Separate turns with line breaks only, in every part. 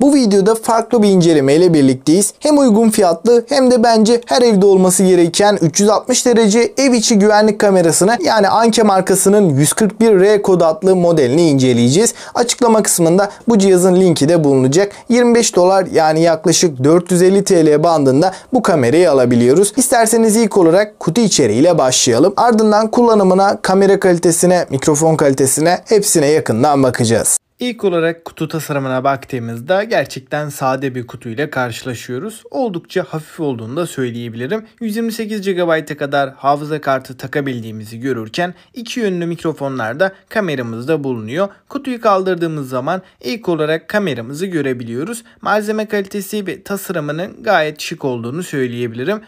Bu videoda farklı bir inceleme ile birlikteyiz. Hem uygun fiyatlı hem de bence her evde olması gereken 360 derece ev içi güvenlik kamerasını yani Anke markasının 141R kod adlı modelini inceleyeceğiz. Açıklama kısmında bu cihazın linki de bulunacak. 25 dolar yani yaklaşık 450 TL bandında bu kamerayı alabiliyoruz. İsterseniz ilk olarak kutu içeriğiyle başlayalım. Ardından kullanımına, kamera kalitesine, mikrofon kalitesine hepsine yakından bakacağız. İlk olarak kutu tasarımına baktığımızda gerçekten sade bir kutu ile karşılaşıyoruz. Oldukça hafif olduğunu da söyleyebilirim. 128 GB'a kadar hafıza kartı takabildiğimizi görürken iki yönlü mikrofonlar da kameramızda bulunuyor. Kutuyu kaldırdığımız zaman ilk olarak kameramızı görebiliyoruz. Malzeme kalitesi ve tasarımının gayet şık olduğunu söyleyebilirim.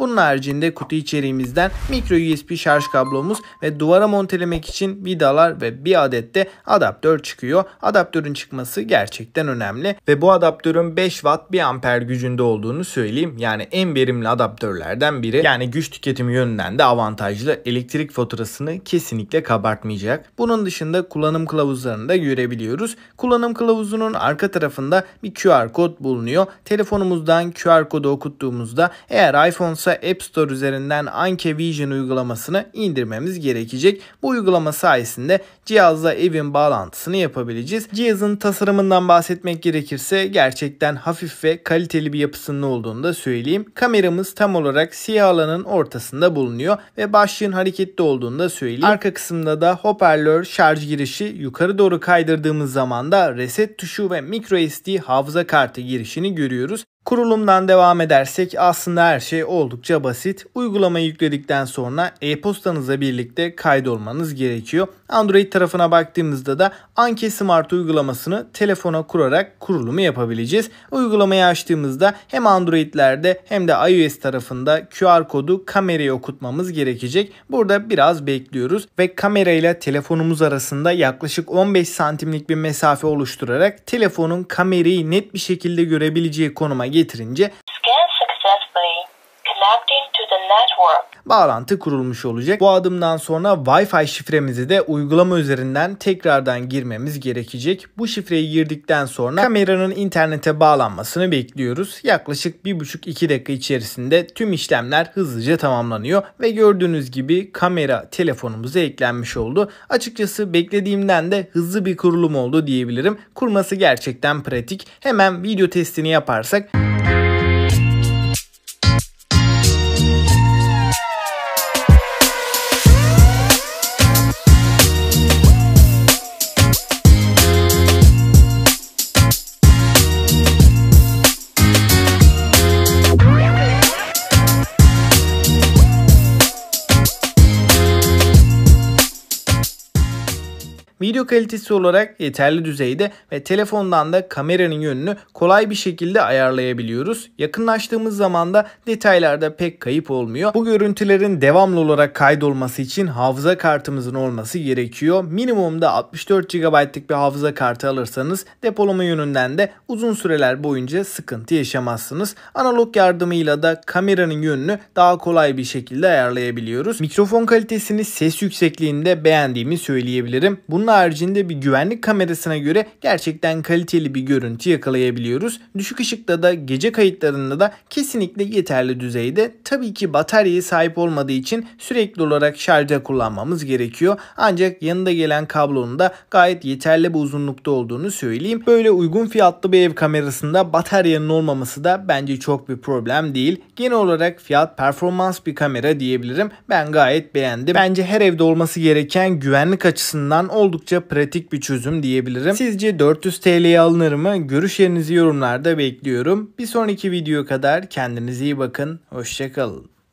Bunun haricinde kutu içeriğimizden mikro USB şarj kablomuz ve duvara montelemek için vidalar ve bir adet de adaptör çıkıyor. Adaptörün çıkması gerçekten önemli ve bu adaptörün 5 watt 1 amper gücünde olduğunu söyleyeyim. Yani en verimli adaptörlerden biri. Yani güç tüketimi yönünden de avantajlı. Elektrik faturasını kesinlikle kabartmayacak. Bunun dışında kullanım kılavuzlarını da görebiliyoruz. Kullanım kılavuzunun arka tarafında bir QR kod bulunuyor. Telefonumuzdan QR kodu okuttuğumuzda eğer iPhone ise yoksa App Store üzerinden Anke Vision uygulamasını indirmemiz gerekecek. Bu uygulama sayesinde cihazla evin bağlantısını yapabileceğiz. Cihazın tasarımından bahsetmek gerekirse gerçekten hafif ve kaliteli bir yapısının olduğunu da söyleyeyim. Kameramız tam olarak siyah alanın ortasında bulunuyor ve başlığın hareketli olduğunu da söyleyeyim. Arka kısımda da hoparlör, şarj girişi, yukarı doğru kaydırdığımız zaman da reset tuşu ve microSD hafıza kartı girişini görüyoruz. Kurulumdan devam edersek aslında her şey oldukça basit. Uygulamayı yükledikten sonra e-postanıza birlikte kaydolmanız gerekiyor. Android tarafına baktığımızda da Anki Smart uygulamasını telefona kurarak kurulumu yapabileceğiz. Uygulamayı açtığımızda hem Android'lerde hem de iOS tarafında QR kodu kameraya okutmamız gerekecek. Burada biraz bekliyoruz ve kamera telefonumuz arasında yaklaşık 15 santimlik bir mesafe oluşturarak telefonun kamerayı net bir şekilde görebileceği konuma getirince bağlantı kurulmuş olacak. Bu adımdan sonra Wi-Fi şifremizi de uygulama üzerinden tekrardan girmemiz gerekecek. Bu şifreyi girdikten sonra kameranın internete bağlanmasını bekliyoruz. Yaklaşık 1,5-2 dakika içerisinde tüm işlemler hızlıca tamamlanıyor ve gördüğünüz gibi kamera telefonumuza eklenmiş oldu. Açıkçası beklediğimden de hızlı bir kurulum oldu diyebilirim. Kurması gerçekten pratik. Hemen video testini yaparsak... Video kalitesi olarak yeterli düzeyde ve telefondan da kameranın yönünü kolay bir şekilde ayarlayabiliyoruz. Yakınlaştığımız zaman da detaylarda pek kayıp olmuyor. Bu görüntülerin devamlı olarak kaydolması için hafıza kartımızın olması gerekiyor. Minimumda 64 GB'lık bir hafıza kartı alırsanız depolama yönünden de uzun süreler boyunca sıkıntı yaşamazsınız. Analog yardımıyla da kameranın yönünü daha kolay bir şekilde ayarlayabiliyoruz. Mikrofon kalitesini ses yüksekliğinde beğendiğimi söyleyebilirim. Bunun haricinde bir güvenlik kamerasına göre gerçekten kaliteli bir görüntü yakalayabiliyoruz. Düşük ışıkta da gece kayıtlarında da kesinlikle yeterli düzeyde. Tabii ki bataryaya sahip olmadığı için sürekli olarak şarja kullanmamız gerekiyor. Ancak yanında gelen kablonun da gayet yeterli bir uzunlukta olduğunu söyleyeyim. Böyle uygun fiyatlı bir ev kamerasında bataryanın olmaması da bence çok bir problem değil. Genel olarak fiyat performans bir kamera diyebilirim. Ben gayet beğendim. Bence her evde olması gereken güvenlik açısından oldukça oldukça pratik bir çözüm diyebilirim. Sizce 400 TL'ye alınır mı? Görüşlerinizi yorumlarda bekliyorum. Bir sonraki video kadar kendinize iyi bakın. Hoşçakalın.